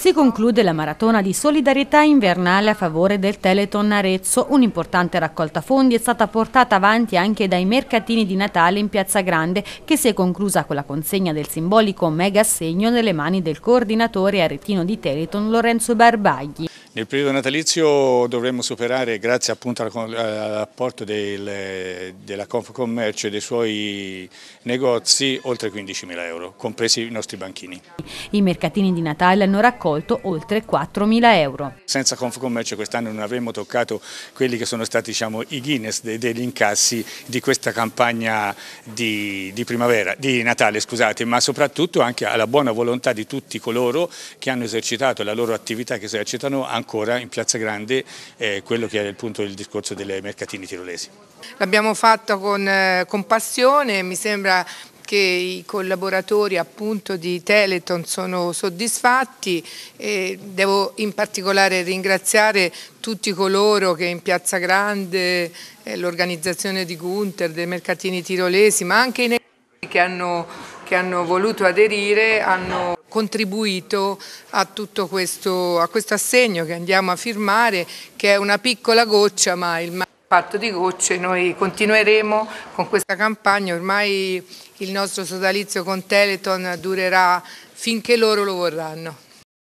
Si conclude la maratona di solidarietà invernale a favore del Teleton Arezzo. Un'importante raccolta fondi è stata portata avanti anche dai mercatini di Natale in Piazza Grande, che si è conclusa con la consegna del simbolico mega assegno nelle mani del coordinatore aretino di Teleton Lorenzo Barbagli. Nel periodo natalizio dovremmo superare, grazie appunto eh, all'apporto del, della Confcommercio e dei suoi negozi, oltre 15.000 euro, compresi i nostri banchini. I mercatini di Natale hanno raccolto oltre 4.000 euro. Senza Confcommercio quest'anno non avremmo toccato quelli che sono stati diciamo, i Guinness degli incassi di questa campagna di, di, primavera, di Natale, scusate, ma soprattutto anche alla buona volontà di tutti coloro che hanno esercitato la loro attività, che esercitano anche ancora in Piazza Grande eh, quello che era il punto del discorso dei mercatini tirolesi. L'abbiamo fatto con, eh, con passione, mi sembra che i collaboratori appunto di Teleton sono soddisfatti e devo in particolare ringraziare tutti coloro che in Piazza Grande, eh, l'organizzazione di Gunther, dei mercatini tirolesi, ma anche i negozi che hanno che hanno voluto aderire hanno contribuito a tutto questo, a questo assegno che andiamo a firmare, che è una piccola goccia, ma il fatto di gocce noi continueremo con questa campagna, ormai il nostro sodalizio con Teleton durerà finché loro lo vorranno.